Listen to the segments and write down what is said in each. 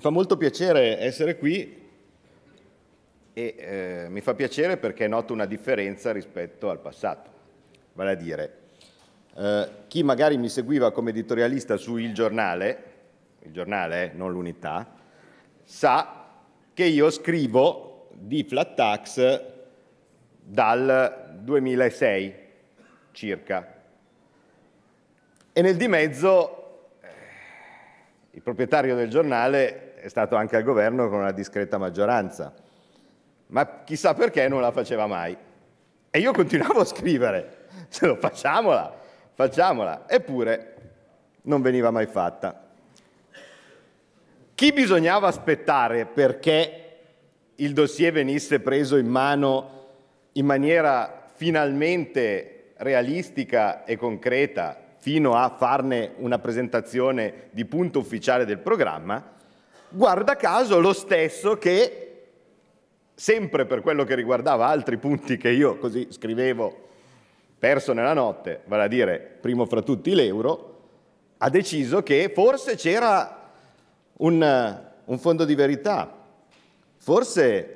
Mi fa molto piacere essere qui e eh, mi fa piacere perché noto una differenza rispetto al passato. Vale a dire, eh, chi magari mi seguiva come editorialista su Il Giornale, il giornale, eh, non l'unità, sa che io scrivo di flat tax dal 2006 circa. E nel di mezzo eh, il proprietario del giornale è stato anche al governo con una discreta maggioranza, ma chissà perché non la faceva mai. E io continuavo a scrivere, cioè, facciamola, facciamola, eppure non veniva mai fatta. Chi bisognava aspettare perché il dossier venisse preso in mano in maniera finalmente realistica e concreta fino a farne una presentazione di punto ufficiale del programma, guarda caso lo stesso che, sempre per quello che riguardava altri punti che io così scrivevo, perso nella notte, vale a dire primo fra tutti l'euro, ha deciso che forse c'era un, un fondo di verità, forse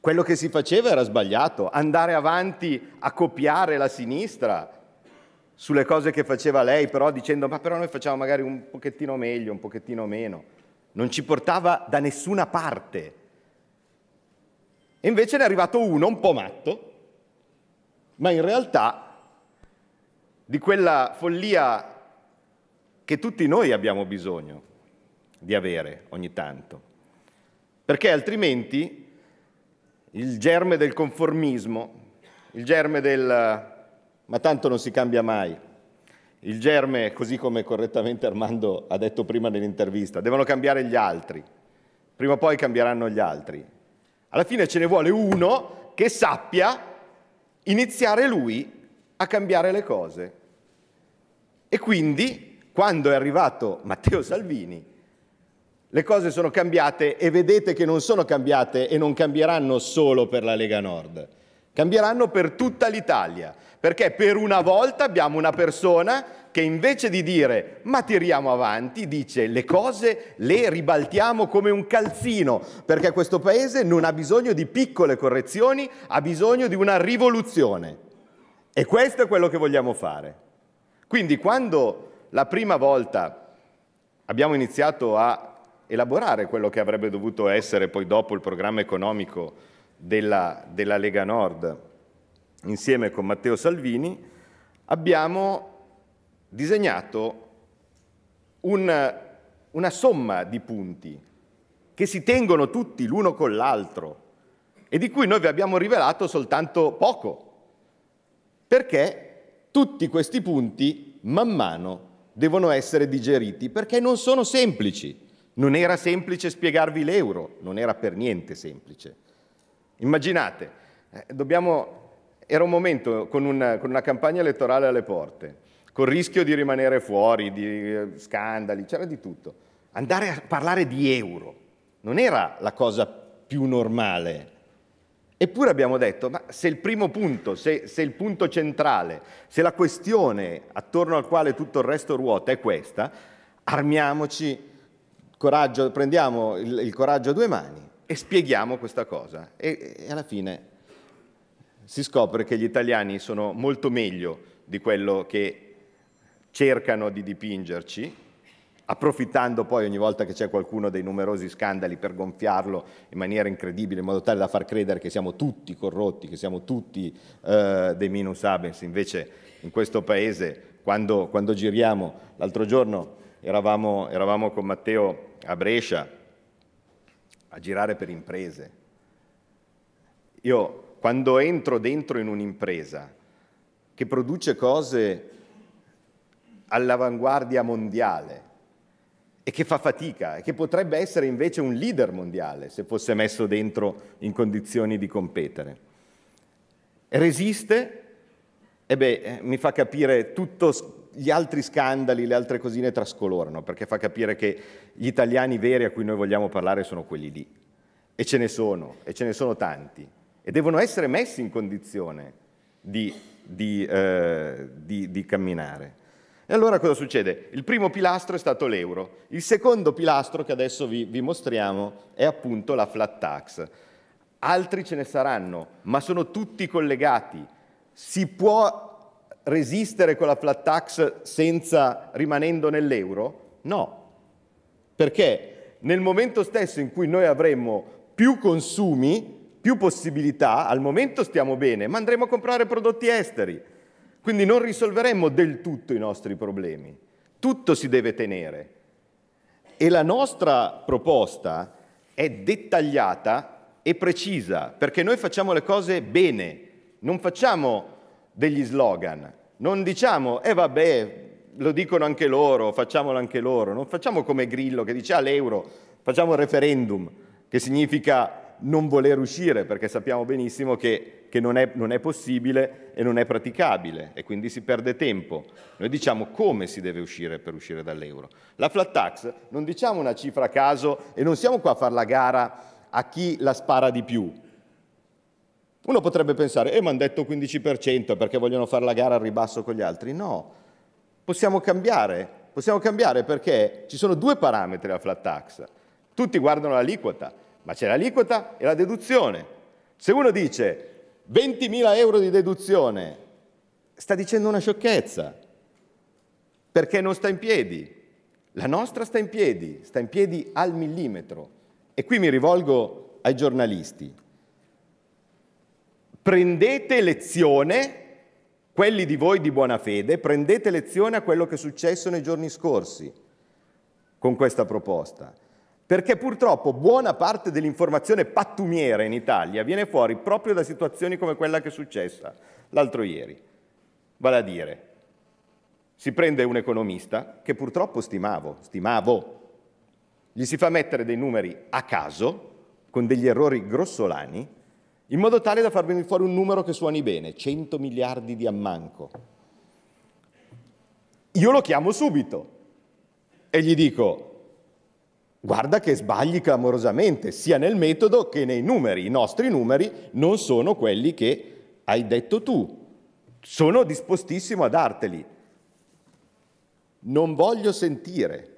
quello che si faceva era sbagliato, andare avanti a copiare la sinistra sulle cose che faceva lei, però dicendo ma però noi facciamo magari un pochettino meglio, un pochettino meno non ci portava da nessuna parte. E invece ne è arrivato uno un po' matto, ma in realtà di quella follia che tutti noi abbiamo bisogno di avere ogni tanto, perché altrimenti il germe del conformismo, il germe del ma tanto non si cambia mai, il germe, così come correttamente Armando ha detto prima nell'intervista, devono cambiare gli altri. Prima o poi cambieranno gli altri. Alla fine ce ne vuole uno che sappia iniziare lui a cambiare le cose. E quindi, quando è arrivato Matteo Salvini, le cose sono cambiate e vedete che non sono cambiate e non cambieranno solo per la Lega Nord Cambieranno per tutta l'Italia, perché per una volta abbiamo una persona che invece di dire ma tiriamo avanti, dice le cose le ribaltiamo come un calzino, perché questo paese non ha bisogno di piccole correzioni, ha bisogno di una rivoluzione. E questo è quello che vogliamo fare. Quindi quando la prima volta abbiamo iniziato a elaborare quello che avrebbe dovuto essere poi dopo il programma economico della, della Lega Nord insieme con Matteo Salvini, abbiamo disegnato un, una somma di punti che si tengono tutti l'uno con l'altro e di cui noi vi abbiamo rivelato soltanto poco, perché tutti questi punti man mano devono essere digeriti, perché non sono semplici. Non era semplice spiegarvi l'euro, non era per niente semplice. Immaginate, eh, dobbiamo, era un momento con una, con una campagna elettorale alle porte, col rischio di rimanere fuori, di eh, scandali, c'era di tutto. Andare a parlare di euro non era la cosa più normale. Eppure abbiamo detto, ma se il primo punto, se, se il punto centrale, se la questione attorno al quale tutto il resto ruota è questa, armiamoci, coraggio, prendiamo il, il coraggio a due mani e spieghiamo questa cosa. E, e alla fine si scopre che gli italiani sono molto meglio di quello che cercano di dipingerci, approfittando poi ogni volta che c'è qualcuno dei numerosi scandali per gonfiarlo in maniera incredibile, in modo tale da far credere che siamo tutti corrotti, che siamo tutti eh, dei minus abens. Invece in questo paese, quando, quando giriamo, l'altro giorno eravamo, eravamo con Matteo a Brescia, a girare per imprese. Io quando entro dentro in un'impresa che produce cose all'avanguardia mondiale e che fa fatica e che potrebbe essere invece un leader mondiale se fosse messo dentro in condizioni di competere. Resiste e eh beh, eh, mi fa capire tutto gli altri scandali, le altre cosine trascolorano, perché fa capire che gli italiani veri a cui noi vogliamo parlare sono quelli lì. E ce ne sono, e ce ne sono tanti. E devono essere messi in condizione di, di, eh, di, di camminare. E allora cosa succede? Il primo pilastro è stato l'euro, il secondo pilastro che adesso vi, vi, mostriamo è appunto la flat tax. Altri ce ne saranno, ma sono tutti collegati. Si può resistere con la flat tax senza rimanendo nell'euro? No, perché nel momento stesso in cui noi avremo più consumi, più possibilità, al momento stiamo bene, ma andremo a comprare prodotti esteri. Quindi non risolveremo del tutto i nostri problemi. Tutto si deve tenere. E la nostra proposta è dettagliata e precisa, perché noi facciamo le cose bene, non facciamo degli slogan. Non diciamo, e eh vabbè, lo dicono anche loro, facciamolo anche loro. Non facciamo come Grillo che dice all'euro, ah, facciamo un referendum, che significa non voler uscire, perché sappiamo benissimo che, che non, è, non è possibile e non è praticabile e quindi si perde tempo. Noi diciamo come si deve uscire per uscire dall'euro. La flat tax non diciamo una cifra a caso e non siamo qua a fare la gara a chi la spara di più uno potrebbe pensare, eh, mi hanno detto 15% perché vogliono fare la gara al ribasso con gli altri. No, possiamo cambiare, possiamo cambiare perché ci sono due parametri alla flat tax. Tutti guardano l'aliquota, ma c'è l'aliquota e la deduzione. Se uno dice 20.000 euro di deduzione, sta dicendo una sciocchezza, perché non sta in piedi. La nostra sta in piedi, sta in piedi al millimetro. E qui mi rivolgo ai giornalisti prendete lezione, quelli di voi di buona fede, prendete lezione a quello che è successo nei giorni scorsi con questa proposta. Perché purtroppo buona parte dell'informazione pattumiera in Italia viene fuori proprio da situazioni come quella che è successa l'altro ieri. Vale a dire, si prende un economista che purtroppo stimavo, stimavo, gli si fa mettere dei numeri a caso, con degli errori grossolani, in modo tale da far venire fuori un numero che suoni bene, 100 miliardi di ammanco. Io lo chiamo subito e gli dico, guarda che sbagli clamorosamente, sia nel metodo che nei numeri. I nostri numeri non sono quelli che hai detto tu. Sono dispostissimo a darteli. Non voglio sentire.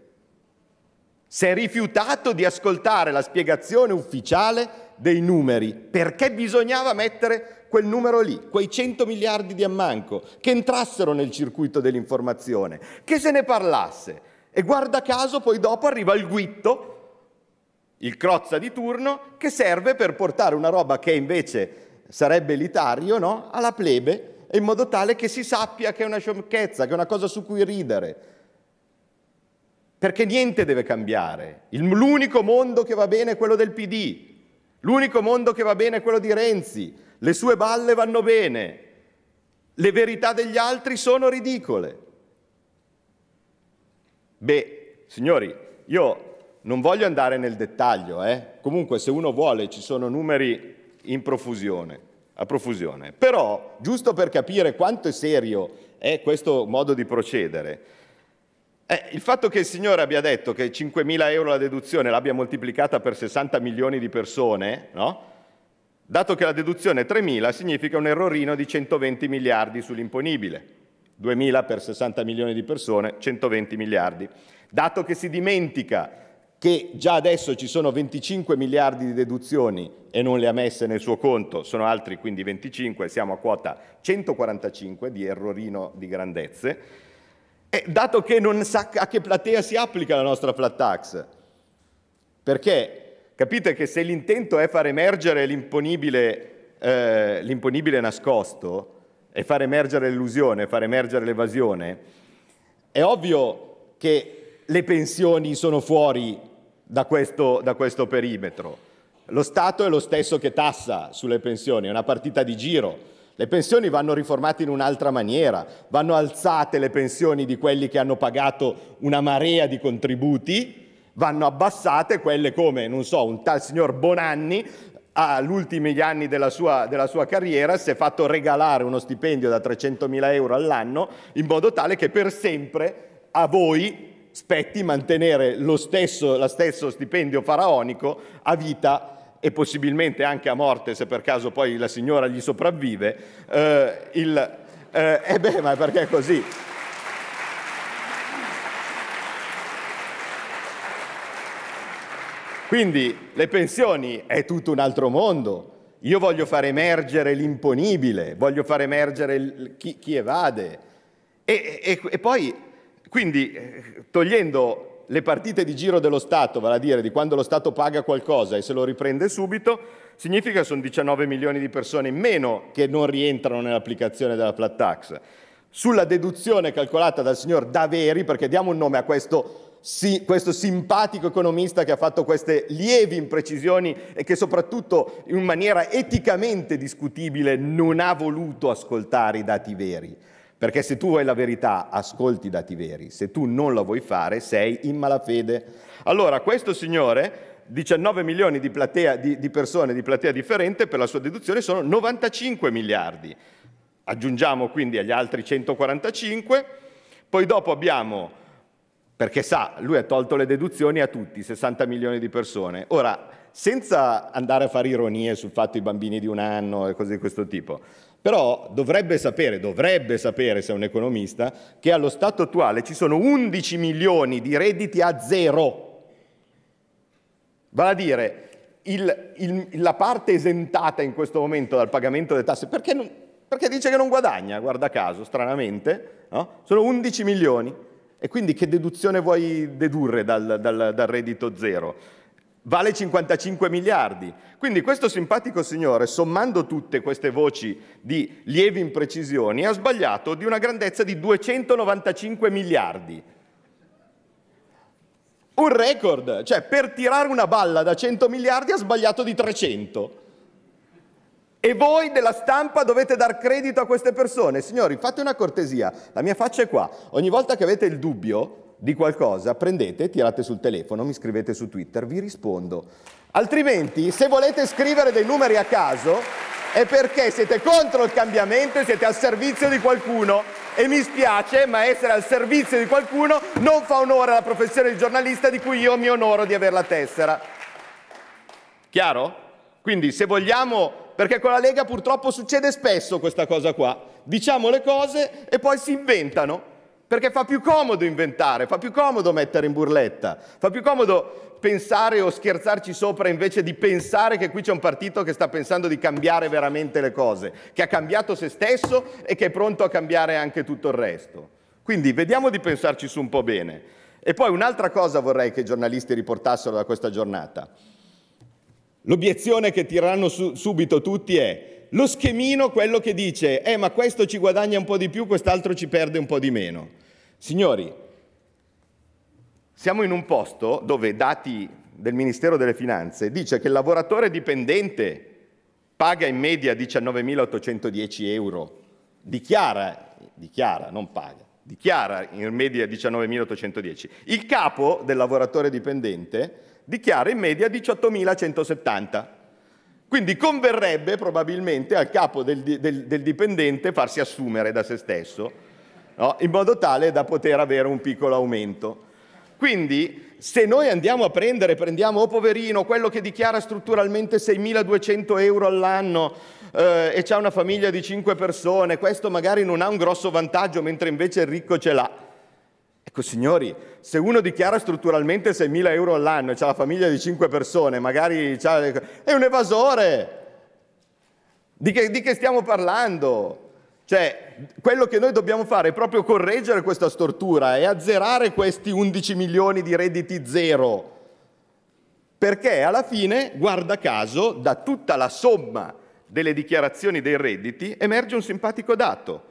Si è rifiutato di ascoltare la spiegazione ufficiale dei numeri, perché bisognava mettere quel numero lì, quei 100 miliardi di ammanco, che entrassero nel circuito dell'informazione, che se ne parlasse. E guarda caso poi dopo arriva il guitto, il crozza di turno, che serve per portare una roba che invece sarebbe elitario, no? alla plebe, in modo tale che si sappia che è una sciocchezza, che è una cosa su cui ridere perché niente deve cambiare. l'unico mondo che va bene è quello del PD. L'unico mondo che va bene è quello di Renzi, le sue balle vanno bene, le verità degli altri sono ridicole. Beh, signori, io non voglio andare nel dettaglio, eh? comunque se uno vuole ci sono numeri in profusione, a profusione, però giusto per capire quanto è serio è eh, questo modo di procedere, eh, il fatto che il Signore abbia detto che 5.000 euro la deduzione l'abbia moltiplicata per 60 milioni di persone, no? dato che la deduzione è 3.000, significa un errorino di 120 miliardi sull'imponibile. 2.000 per 60 milioni di persone, 120 miliardi. Dato che si dimentica che già adesso ci sono 25 miliardi di deduzioni e non le ha messe nel suo conto, sono altri quindi 25, siamo a quota 145 di errorino di grandezze. E dato che non sa a che platea si applica la nostra flat tax. Perché capite che se l'intento è far emergere l'imponibile, eh, l'imponibile nascosto e far emergere l'illusione, far emergere l'evasione, è ovvio che le pensioni sono fuori da questo, da questo perimetro. Lo Stato è lo stesso che tassa sulle pensioni, è una partita di giro le pensioni vanno riformate in un'altra maniera, vanno alzate le pensioni di quelli che hanno pagato una marea di contributi, vanno abbassate quelle come, non so, un tal signor Bonanni agli ultimi anni della sua, della sua, carriera si è fatto regalare uno stipendio da 300.000 euro all'anno in modo tale che per sempre a voi spetti mantenere lo stesso, lo stesso stipendio faraonico a vita e possibilmente anche a morte se per caso poi la signora gli sopravvive, eh, il, eh, eh beh, ma perché è così? Quindi le pensioni è tutto un altro mondo. Io voglio far emergere l'imponibile, voglio far emergere il, chi, chi, evade. E, e, e poi, quindi, eh, togliendo le partite di giro dello Stato, vale a dire di quando lo Stato paga qualcosa e se lo riprende subito, significa che sono 19 milioni di persone in meno che non rientrano nell'applicazione della flat tax. Sulla deduzione calcolata dal signor Daveri, perché diamo un nome a questo, si, questo simpatico economista che ha fatto queste lievi imprecisioni e che soprattutto in maniera eticamente discutibile non ha voluto ascoltare i dati veri. Perché se tu vuoi la verità, ascolti i dati veri. Se tu non la vuoi fare, sei in malafede. Allora, questo signore, 19 milioni di, platea, di, di persone di platea differente, per la sua deduzione sono 95 miliardi. Aggiungiamo quindi agli altri 145. Poi dopo abbiamo, perché sa, lui ha tolto le deduzioni a tutti, 60 milioni di persone. Ora, senza andare a fare ironie sul fatto i bambini di un anno e cose di questo tipo, però dovrebbe sapere, dovrebbe sapere se è un economista, che allo stato attuale ci sono 11 milioni di redditi a zero. Vale a dire, il, il, la parte esentata in questo momento dal pagamento delle tasse, perché, non, perché dice che non guadagna, guarda caso, stranamente, no? sono 11 milioni. E quindi che deduzione vuoi dedurre dal, dal, dal reddito zero? vale 55 miliardi. Quindi questo simpatico signore, sommando tutte queste voci di lievi imprecisioni, ha sbagliato di una grandezza di 295 miliardi. Un record, cioè per tirare una balla da 100 miliardi ha sbagliato di 300. E voi della stampa dovete dar credito a queste persone. Signori, fate una cortesia, la mia faccia è qua. Ogni volta che avete il dubbio, di qualcosa, prendete, tirate sul telefono, mi scrivete su Twitter, vi rispondo. Altrimenti, se volete scrivere dei numeri a caso, è perché siete contro il cambiamento e siete al servizio di qualcuno. E mi spiace, ma essere al servizio di qualcuno non fa onore alla professione di giornalista di cui io mi onoro di avere la tessera. Chiaro? Quindi se vogliamo perché con la Lega purtroppo succede spesso questa cosa qua. Diciamo le cose e poi si inventano. Perché fa più comodo inventare, fa più comodo mettere in burletta, fa più comodo pensare o scherzarci sopra invece di pensare che qui c'è un partito che sta pensando di cambiare veramente le cose, che ha cambiato se stesso e che è pronto a cambiare anche tutto il resto. Quindi vediamo di pensarci su un po' bene. E poi un'altra cosa vorrei che i giornalisti riportassero da questa giornata. L'obiezione che tireranno su, subito tutti è lo schemino, quello che dice, eh ma questo ci guadagna un po' di più, quest'altro ci perde un po' di meno. Signori, siamo in un posto dove dati del Ministero delle Finanze dice che il lavoratore dipendente paga in media 19.810 euro, dichiara, dichiara, non paga, dichiara in media 19.810. Il capo del lavoratore dipendente dichiara in media 18.170. euro. Quindi converrebbe probabilmente al capo del, del, del dipendente farsi assumere da se stesso, no? in modo tale da poter avere un piccolo aumento. Quindi se noi andiamo a prendere, prendiamo, oh poverino, quello che dichiara strutturalmente 6.200 euro all'anno eh, e ha una famiglia di 5 persone, questo magari non ha un grosso vantaggio mentre invece il ricco ce l'ha Ecco signori, se uno dichiara strutturalmente 6.000 euro all'anno e ha la famiglia di 5 persone, magari è un evasore. Di che, di che stiamo parlando? Cioè, quello che noi dobbiamo fare è proprio correggere questa stortura e azzerare questi 11 milioni di redditi zero. Perché alla fine, guarda caso, da tutta la somma delle dichiarazioni dei redditi emerge un simpatico dato,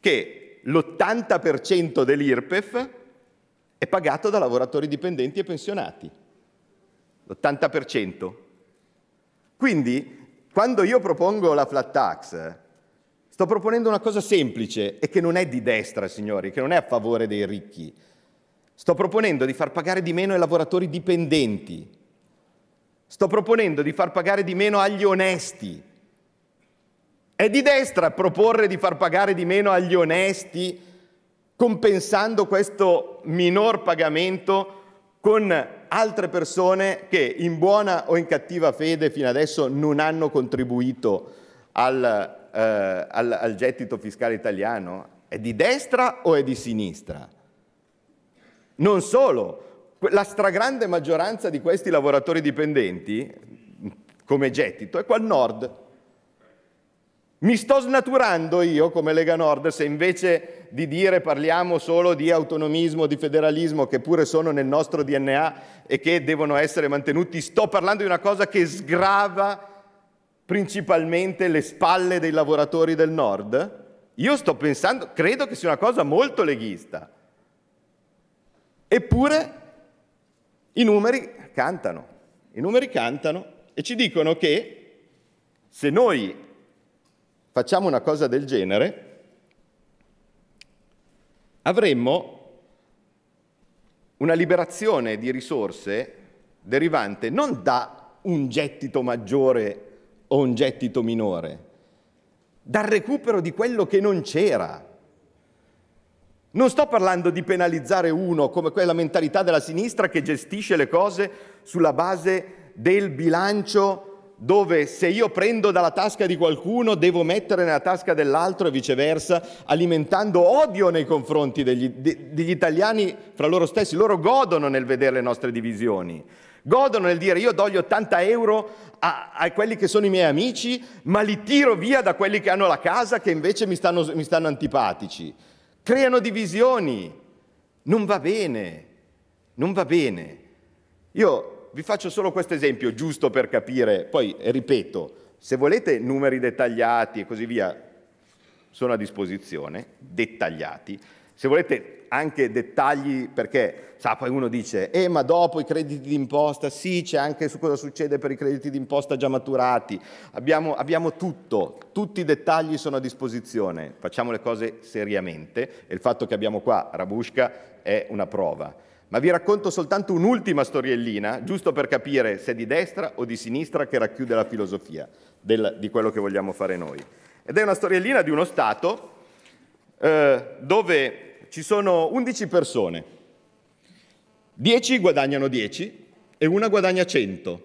che l'80% dell'IRPEF è pagato da lavoratori dipendenti e pensionati. L'80%. Quindi, quando io propongo la flat tax, sto proponendo una cosa semplice e che non è di destra, signori, che non è a favore dei ricchi. Sto proponendo di far pagare di meno ai lavoratori dipendenti. Sto proponendo di far pagare di meno agli onesti, è di destra proporre di far pagare di meno agli onesti, compensando questo minor pagamento con altre persone che in buona o in cattiva fede fino adesso non hanno contribuito al, eh, al, al gettito fiscale italiano? È di destra o è di sinistra? Non solo, la stragrande maggioranza di questi lavoratori dipendenti come gettito è qua al nord, mi sto snaturando io come Lega Nord se invece di dire parliamo solo di autonomismo, di federalismo, che pure sono nel nostro DNA e che devono essere mantenuti, sto parlando di una cosa che sgrava principalmente le spalle dei lavoratori del Nord? Io sto pensando, credo che sia una cosa molto leghista. Eppure i numeri cantano, i numeri cantano e ci dicono che se noi facciamo una cosa del genere, avremmo una liberazione di risorse derivante non da un gettito maggiore o un gettito minore, dal recupero di quello che non c'era. Non sto parlando di penalizzare uno come quella mentalità della sinistra che gestisce le cose sulla base del bilancio dove se io prendo dalla tasca di qualcuno devo mettere nella tasca dell'altro e viceversa, alimentando odio nei confronti degli, de, degli, italiani fra loro stessi. Loro godono nel vedere le nostre divisioni, godono nel dire io do gli 80 euro a, a, quelli che sono i miei amici, ma li tiro via da quelli che hanno la casa che invece mi stanno, mi stanno antipatici. Creano divisioni, non va bene, non va bene. Io vi faccio solo questo esempio, giusto per capire, poi eh, ripeto, se volete numeri dettagliati e così via, sono a disposizione, dettagliati. Se volete anche dettagli, perché sa, poi uno dice, eh ma dopo i crediti d'imposta, sì, c'è anche su cosa succede per i crediti d'imposta già maturati, abbiamo, abbiamo tutto, tutti i dettagli sono a disposizione, facciamo le cose seriamente e il fatto che abbiamo qua Rabusca è una prova. Ma vi racconto soltanto un'ultima storiellina, giusto per capire se è di destra o di sinistra che racchiude la filosofia del, di quello che vogliamo fare noi. Ed è una storiellina di uno Stato eh, dove ci sono 11 persone, 10 guadagnano 10 e una guadagna 100.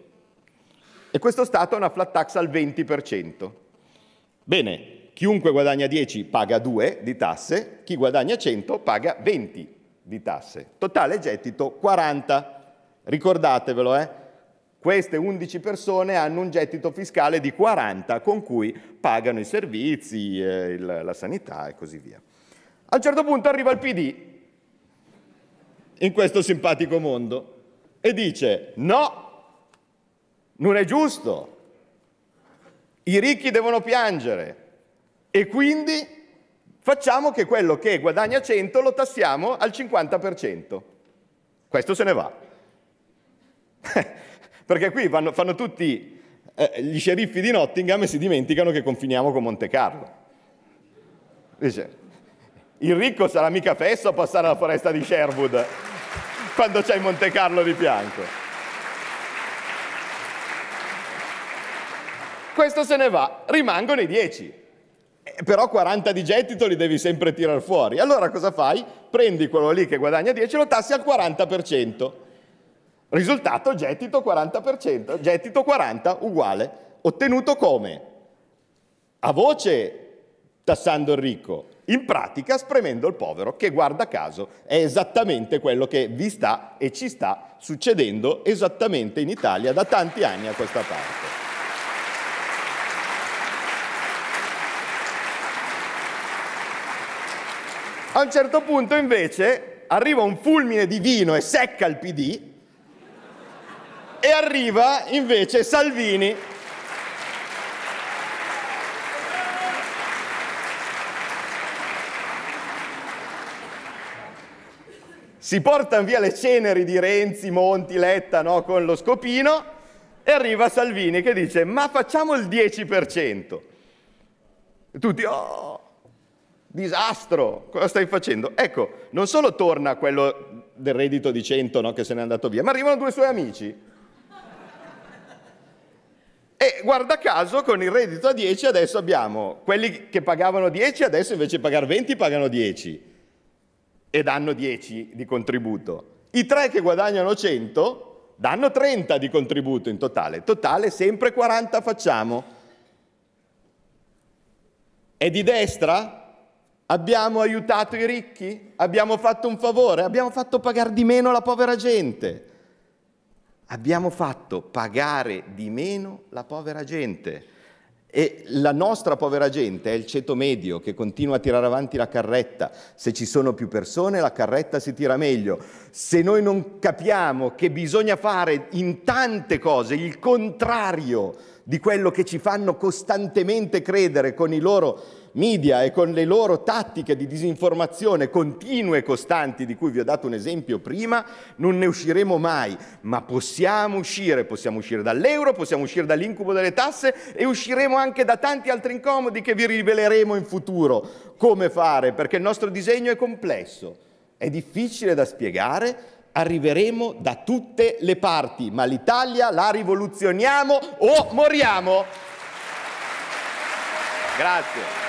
E questo Stato ha una flat tax al 20%. Bene, chiunque guadagna 10 paga 2 di tasse, chi guadagna 100 paga 20 di tasse. Totale gettito 40. Ricordatevelo, eh? Queste 11 persone hanno un gettito fiscale di 40 con cui pagano i servizi, eh, il, la sanità e così via. A un certo punto arriva il PD in questo simpatico mondo e dice no, non è giusto, i ricchi devono piangere e quindi Facciamo che quello che guadagna 100 lo tassiamo al 50%. Questo se ne va. Perché qui vanno, fanno tutti eh, gli sceriffi di Nottingham e si dimenticano che confiniamo con Monte Carlo. Dice, il ricco sarà mica fesso a passare la foresta di Sherwood quando c'è Monte Carlo di fianco. Questo se ne va, rimangono i 10 però 40 di gettito li devi sempre tirare fuori. Allora cosa fai? Prendi quello lì che guadagna 10 e lo tassi al 40%. Risultato gettito 40%, gettito 40 uguale, ottenuto come? A voce tassando il ricco, in pratica spremendo il povero, che guarda caso è esattamente quello che vi sta e ci sta succedendo esattamente in Italia da tanti anni a questa parte. A un certo punto invece arriva un fulmine divino e secca il PD e arriva invece Salvini. Si portano via le ceneri di Renzi, Monti, Letta, no, con lo scopino e arriva Salvini che dice ma facciamo il 10%. E tutti, oh, disastro, cosa stai facendo? Ecco, non solo torna quello del reddito di 100 no, che se n'è andato via, ma arrivano due suoi amici. E guarda caso con il reddito a 10 adesso abbiamo quelli che pagavano 10, adesso invece di pagare 20 pagano 10 e danno 10 di contributo. I tre che guadagnano 100 danno 30 di contributo in totale, totale sempre 40 facciamo. È di destra? Abbiamo aiutato i ricchi? Abbiamo fatto un favore? Abbiamo fatto pagare di meno la povera gente? Abbiamo fatto pagare di meno la povera gente. E la nostra povera gente è il ceto medio che continua a tirare avanti la carretta. Se ci sono più persone la carretta si tira meglio. Se noi non capiamo che bisogna fare in tante cose il contrario di quello che ci fanno costantemente credere con i loro media e con le loro tattiche di disinformazione continue e costanti, di cui vi ho dato un esempio prima, non ne usciremo mai, ma possiamo uscire, possiamo uscire dall'euro, possiamo uscire dall'incubo delle tasse e usciremo anche da tanti altri incomodi che vi riveleremo in futuro come fare, perché il nostro disegno è complesso, è difficile da spiegare, arriveremo da tutte le parti, ma l'Italia la rivoluzioniamo o moriamo. Grazie.